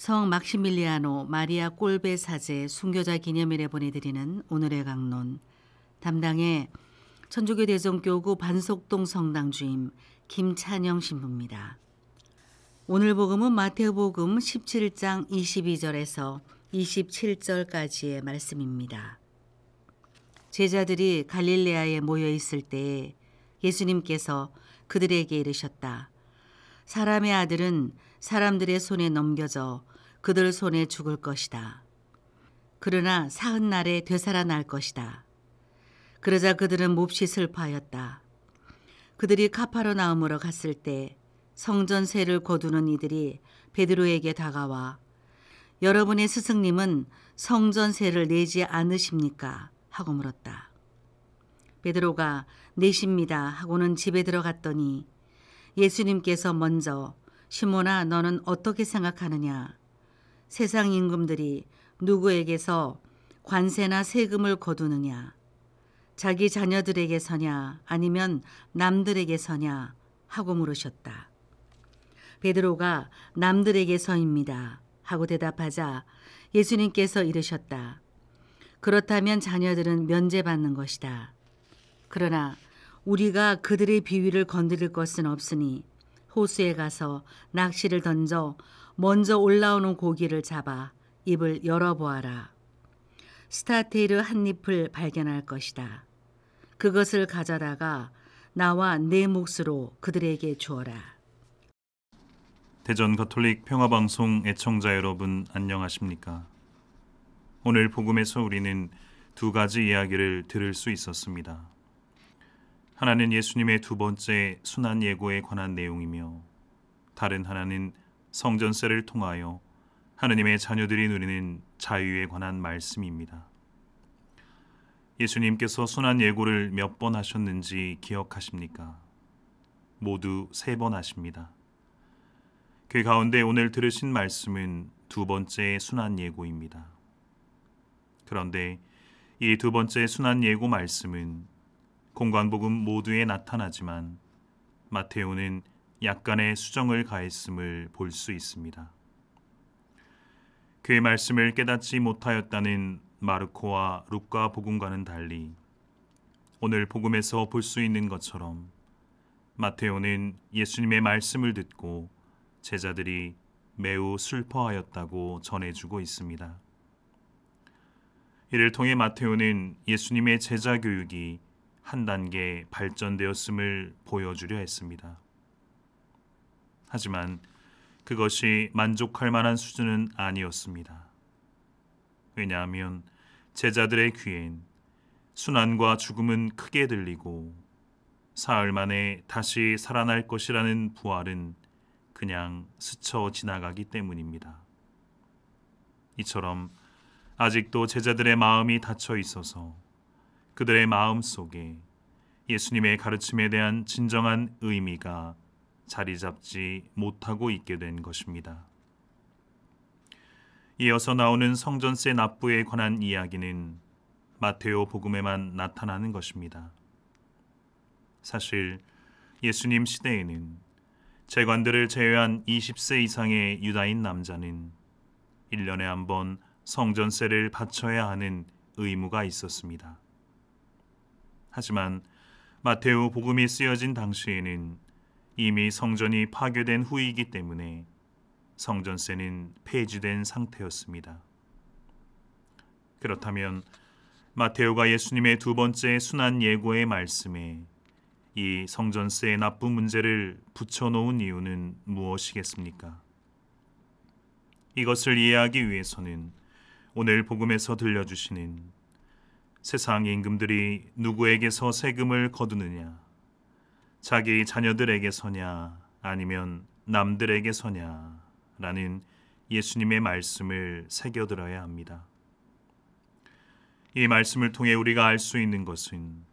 성 막시밀리아노 마리아 꼴베 사제 순교자 기념일에 보내드리는 오늘의 강론 담당의 천주교 대종교구 반속동 성당 주임 김찬영 신부입니다. 오늘 복음은 마태복음 17장 22절에서 27절까지의 말씀입니다. 제자들이 갈릴레아에 모여 있을 때 예수님께서 그들에게 이르셨다. 사람의 아들은 사람들의 손에 넘겨져 그들 손에 죽을 것이다. 그러나 사흔 날에 되살아날 것이다. 그러자 그들은 몹시 슬퍼하였다. 그들이 카파로나움으로 갔을 때 성전세를 거두는 이들이 베드로에게 다가와 여러분의 스승님은 성전세를 내지 않으십니까? 하고 물었다. 베드로가 내십니다 하고는 집에 들어갔더니 예수님께서 먼저 시모나 너는 어떻게 생각하느냐? 세상 임금들이 누구에게서 관세나 세금을 거두느냐? 자기 자녀들에게서냐? 아니면 남들에게서냐? 하고 물으셨다. 베드로가 남들에게서입니다. 하고 대답하자 예수님께서 이르셨다. 그렇다면 자녀들은 면제받는 것이다. 그러나 우리가 그들의 비위를 건드릴 것은 없으니 호수에 가서 낚시를 던져 먼저 올라오는 고기를 잡아 입을 열어보아라. 스타테르한 잎을 발견할 것이다. 그것을 가져다가 나와 내 네 몫으로 그들에게 주어라. 대전 가톨릭 평화방송 애청자 여러분 안녕하십니까? 오늘 복음에서 우리는 두 가지 이야기를 들을 수 있었습니다. 하나는 예수님의 두 번째 순환 예고에 관한 내용이며 다른 하나는 성전세를 통하여 하나님의 자녀들이 누리는 자유에 관한 말씀입니다. 예수님께서 순환 예고를 몇 번 하셨는지 기억하십니까? 모두 세 번 하십니다. 그 가운데 오늘 들으신 말씀은 두 번째 순환 예고입니다. 그런데 이 두 번째 순환 예고 말씀은 공관복음 모두에 나타나지만 마테오는 약간의 수정을 가했음을 볼 수 있습니다. 그의 말씀을 깨닫지 못하였다는 마르코와 루카 복음과는 달리 오늘 복음에서 볼 수 있는 것처럼 마테오는 예수님의 말씀을 듣고 제자들이 매우 슬퍼하였다고 전해주고 있습니다. 이를 통해 마테오는 예수님의 제자 교육이 한 단계 발전되었음을 보여주려 했습니다. 하지만 그것이 만족할 만한 수준은 아니었습니다. 왜냐하면 제자들의 귀엔 순환과 죽음은 크게 들리고 사흘 만에 다시 살아날 것이라는 부활은 그냥 스쳐 지나가기 때문입니다. 이처럼 아직도 제자들의 마음이 닫혀 있어서 그들의 마음 속에 예수님의 가르침에 대한 진정한 의미가 자리 잡지 못하고 있게 된 것입니다. 이어서 나오는 성전세 납부에 관한 이야기는 마테오 복음에만 나타나는 것입니다. 사실 예수님 시대에는 재관들을 제외한 20세 이상의 유다인 남자는 1년에 한 번 성전세를 바쳐야 하는 의무가 있었습니다. 하지만 마테오 복음이 쓰여진 당시에는 이미 성전이 파괴된 후이기 때문에 성전세는 폐지된 상태였습니다. 그렇다면 마테오가 예수님의 두 번째 순환 예고의 말씀에 이 성전세의 납부 문제를 붙여놓은 이유는 무엇이겠습니까? 이것을 이해하기 위해서는 오늘 복음에서 들려주시는 세상 임금들이 누구에게서 세금을 거두느냐? 자기 자녀들에게서냐? 아니면 남들에게서냐? 라는 예수님의 말씀을 새겨들어야 합니다. 이 말씀을 통해 우리가 알 수 있는 것은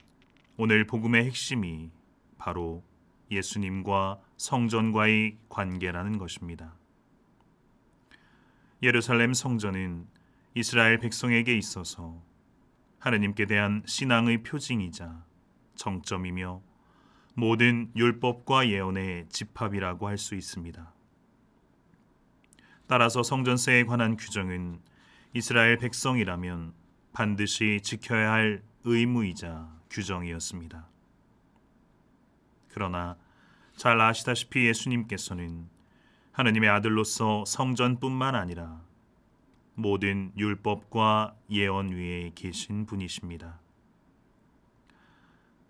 오늘 복음의 핵심이 바로 예수님과 성전과의 관계라는 것입니다. 예루살렘 성전은 이스라엘 백성에게 있어서 하느님께 대한 신앙의 표징이자 정점이며 모든 율법과 예언의 집합이라고 할 수 있습니다. 따라서 성전세에 관한 규정은 이스라엘 백성이라면 반드시 지켜야 할 의무이자 규정이었습니다. 그러나 잘 아시다시피 예수님께서는 하느님의 아들로서 성전뿐만 아니라 모든 율법과 예언 위에 계신 분이십니다.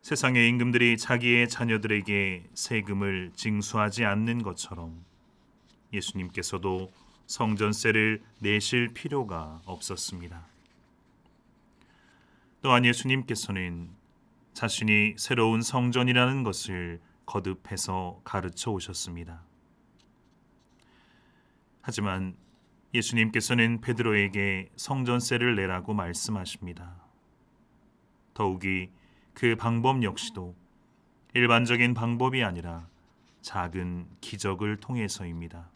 세상의 임금들이 자기의 자녀들에게 세금을 징수하지 않는 것처럼 예수님께서도 성전세를 내실 필요가 없었습니다. 또한 예수님께서는 자신이 새로운 성전이라는 것을 거듭해서 가르쳐 오셨습니다. 하지만 예수님께서는 베드로에게 성전세를 내라고 말씀하십니다. 더욱이 그 방법 역시도 일반적인 방법이 아니라 작은 기적을 통해서입니다.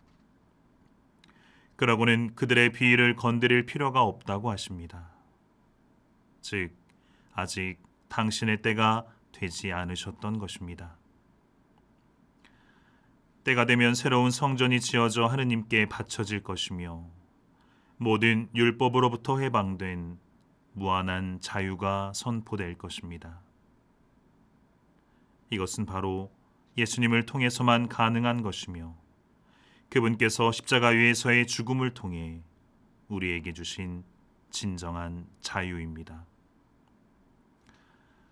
그러고는 그들의 비위를 건드릴 필요가 없다고 하십니다. 즉, 아직 당신의 때가 되지 않으셨던 것입니다. 때가 되면 새로운 성전이 지어져 하느님께 바쳐질 것이며 모든 율법으로부터 해방된 무한한 자유가 선포될 것입니다. 이것은 바로 예수님을 통해서만 가능한 것이며 그분께서 십자가 위에서의 죽음을 통해 우리에게 주신 진정한 자유입니다.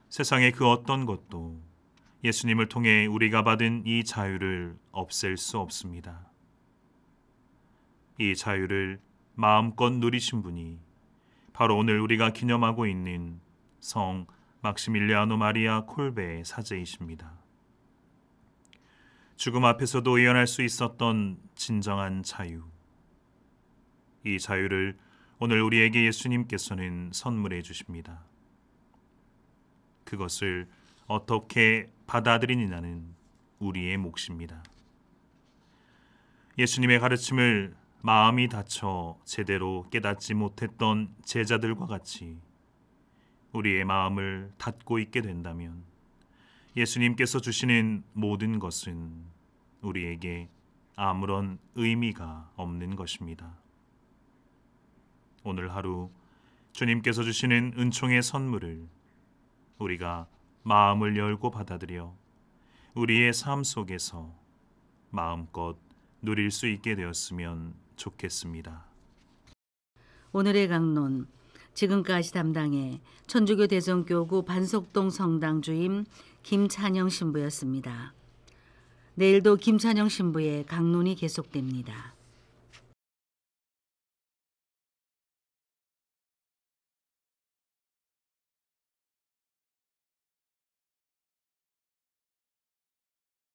세상의 그 어떤 것도 예수님을 통해 우리가 받은 이 자유를 없앨 수 없습니다. 이 자유를 마음껏 누리신 분이 바로 오늘 우리가 기념하고 있는 성 막시밀리아노 마리아 콜베의 사제이십니다. 죽음 앞에서도 예언할 수 있었던 진정한 자유. 이 자유를 오늘 우리에게 예수님께서는 선물해 주십니다. 그것을 어떻게 받아들이느냐는 우리의 몫입니다. 예수님의 가르침을 마음이 다쳐 제대로 깨닫지 못했던 제자들과 같이 우리의 마음을 닫고 있게 된다면 예수님께서 주시는 모든 것은 우리에게 아무런 의미가 없는 것입니다. 오늘 하루 주님께서 주시는 은총의 선물을 우리가 마음을 열고 받아들여 우리의 삶 속에서 마음껏 누릴 수 있게 되었으면 좋겠습니다. 오늘의 강론 지금까지 담당해 천주교 대전교구 반석동 성당 주임 김찬영 신부였습니다. 내일도 김찬영 신부의 강론이 계속됩니다.